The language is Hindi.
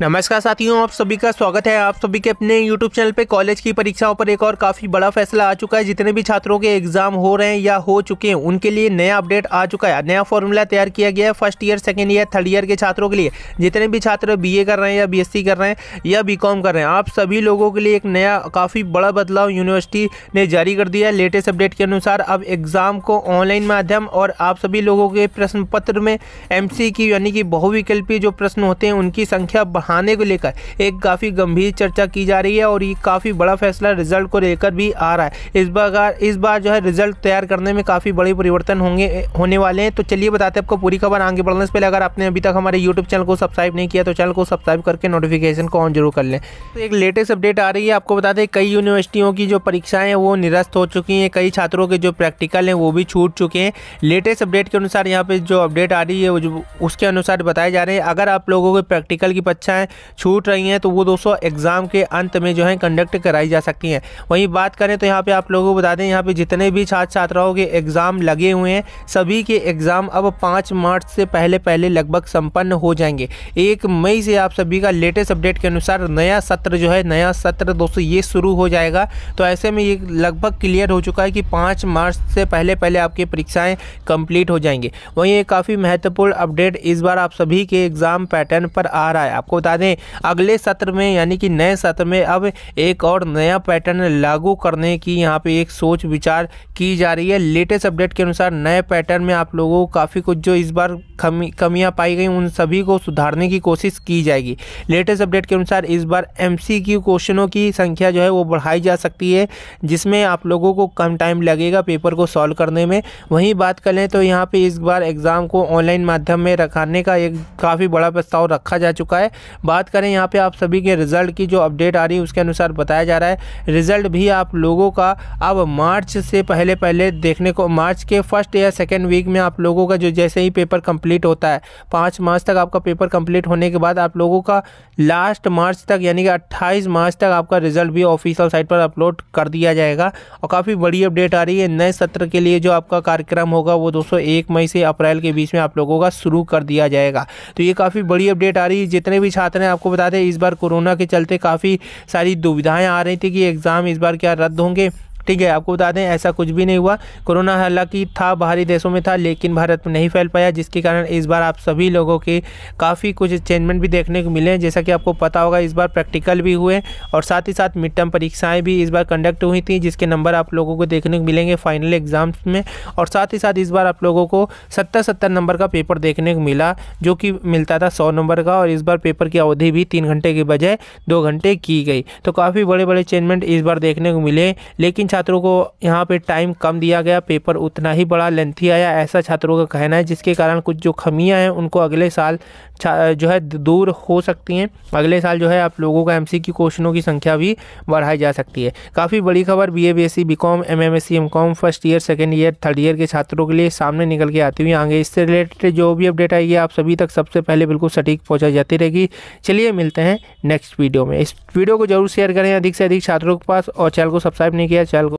नमस्कार साथियों आप सभी का स्वागत है आप सभी के अपने YouTube चैनल पे कॉलेज की परीक्षाओं पर एक और काफ़ी बड़ा फैसला आ चुका है जितने भी छात्रों के एग्जाम हो रहे हैं या हो चुके हैं उनके लिए नया अपडेट आ चुका है नया फॉर्मूला तैयार किया गया है first year second year third year के छात्रों के लिए जितने भी छात्र बी कर रहे हैं या बी कर रहे हैं या बी कर रहे हैं आप सभी लोगों के लिए एक नया काफ़ी बड़ा बदलाव यूनिवर्सिटी ने जारी कर दिया है लेटेस्ट अपडेट के अनुसार अब एग्ज़ाम को ऑनलाइन माध्यम और आप सभी लोगों के प्रश्न पत्र में एम की यानी कि बहुविकल्पी जो प्रश्न होते हैं उनकी संख्या बढ़ाने को लेकर एक काफ़ी गंभीर चर्चा की जा रही है और ये काफ़ी बड़ा फैसला रिजल्ट को लेकर भी आ रहा है इस बार इस बार जो है रिजल्ट तैयार करने में काफ़ी बड़े परिवर्तन होंगे होने वाले हैं तो चलिए बताते आपको पूरी खबर आगे बढ़ने से पहले अगर आपने अभी तक हमारे यूट्यूब चैनल को सब्सक्राइब नहीं किया तो चैनल को सब्सक्राइब करके नोटिफिकेशन को ऑन जरूर कर लें तो एक लेटेस्ट अपडेट आ रही है आपको बता दें कई यूनिवर्सिटियों की जो परीक्षाएं हैं वो निरस्त हो चुकी हैं कई छात्रों के जो प्रैक्टिकल हैं वो भी छूट चुके हैं लेटेस्ट अपडेट के अनुसार यहाँ पे जो अपडेट आ रही है उसके अनुसार बताए जा रहे हैं अगर आप लोगों के प्रैक्टिकल की परीक्षा परीक्षाएं छूट रही हैं तो वो दोस्तों एग्ज़ाम के अंत में जो है कंडक्ट कराई जा सकती हैं वहीं बात करें तो यहाँ पे आप लोगों को बता दें यहाँ पे जितने भी छात्र छात्राओं के एग्ज़ाम लगे हुए हैं सभी के एग्ज़ाम अब पाँच मार्च से पहले पहले लगभग संपन्न हो जाएंगे एक मई से आप सभी का लेटेस्ट अपडेट के अनुसार नया सत्र जो है नया सत्र दोस्तों ये शुरू हो जाएगा तो ऐसे में ये लगभग क्लियर हो चुका है कि पाँच मार्च से पहले पहले आपकी परीक्षाएं कंप्लीट हो जाएंगी वहीं एक काफ़ी महत्वपूर्ण अपडेट इस बार आप सभी के एग्ज़ाम पैटर्न पर आ रहा है आपको बता दें अगले सत्र में यानी कि नए सत्र में अब एक और नया पैटर्न लागू करने की यहाँ पे एक सोच विचार की जा रही है लेटेस्ट अपडेट के अनुसार नए पैटर्न में आप लोगों को काफ़ी कुछ जो इस बार कमी कमियाँ पाई गई उन सभी को सुधारने की कोशिश की जाएगी लेटेस्ट अपडेट के अनुसार इस बार एम क्वेश्चनों की संख्या जो है वो बढ़ाई जा सकती है जिसमें आप लोगों को कम टाइम लगेगा पेपर को सॉल्व करने में वहीं बात कर लें तो यहाँ पर इस बार एग्ज़ाम को ऑनलाइन माध्यम में रखाने का एक काफ़ी बड़ा प्रस्ताव रखा जा चुका है बात करें यहाँ पे आप सभी के रिज़ल्ट की जो अपडेट आ रही है उसके अनुसार बताया जा रहा है रिज़ल्ट भी आप लोगों का अब मार्च से पहले पहले देखने को मार्च के फर्स्ट या सेकेंड वीक में आप लोगों का जो जैसे ही पेपर कंप्लीट होता है पाँच मार्च तक आपका पेपर कंप्लीट होने के बाद आप लोगों का लास्ट मार्च तक यानी कि अट्ठाईस मार्च तक आपका रिजल्ट भी ऑफिशियल साइट पर अपलोड कर दिया जाएगा और काफ़ी बड़ी अपडेट आ रही है नए सत्र के लिए जो आपका कार्यक्रम होगा वो दोस्तों एक मई से अप्रैल के बीच में आप लोगों का शुरू कर दिया जाएगा तो ये काफ़ी बड़ी अपडेट आ रही है जितने भी छात्र साथ में आपको बता दें इस बार कोरोना के चलते काफ़ी सारी दुविधाएँ आ रही थी कि एग्ज़ाम इस बार क्या रद्द होंगे ठीक है आपको बता दें ऐसा कुछ भी नहीं हुआ कोरोना हालांकि था बाहरी देशों में था लेकिन भारत में नहीं फैल पाया जिसके कारण इस बार आप सभी लोगों के काफ़ी कुछ चेंजमेंट भी देखने को मिले हैं जैसा कि आपको पता होगा इस बार प्रैक्टिकल भी हुए और साथ ही साथ मिड टर्म परीक्षाएँ भी इस बार कंडक्ट हुई थी जिसके नंबर आप लोगों को देखने को मिलेंगे फाइनल एग्जाम्स में और साथ ही साथ इस बार आप लोगों को सत्तर सत्तर नंबर का पेपर देखने को मिला जो कि मिलता था सौ नंबर का और इस बार पेपर की अवधि भी तीन घंटे के बजाय दो घंटे की गई तो काफ़ी बड़े बड़े चेंजमेंट इस बार देखने को मिले लेकिन छात्रों को यहाँ पे टाइम कम दिया गया पेपर उतना ही बड़ा लेंथी आया ऐसा छात्रों का कहना है जिसके कारण कुछ जो खमियाँ हैं उनको अगले साल जो है दूर हो सकती हैं अगले साल जो है आप लोगों का एम सी क्वेश्चनों की संख्या भी बढ़ाई जा सकती है काफ़ी बड़ी खबर B A B S C B com M M S C M com first year second year third year के छात्रों के लिए सामने निकल के आती हुई आगे इससे रिलेटेड जो भी अपडेट आएगी आप सभी तक सबसे पहले बिल्कुल सटीक पहुँचाई जाती रहेगी चलिए मिलते हैं नेक्स्ट वीडियो में इस वीडियो को जरूर शेयर करें अधिक से अधिक छात्रों के पास और चैनल को सब्सक्राइब नहीं किया चैनल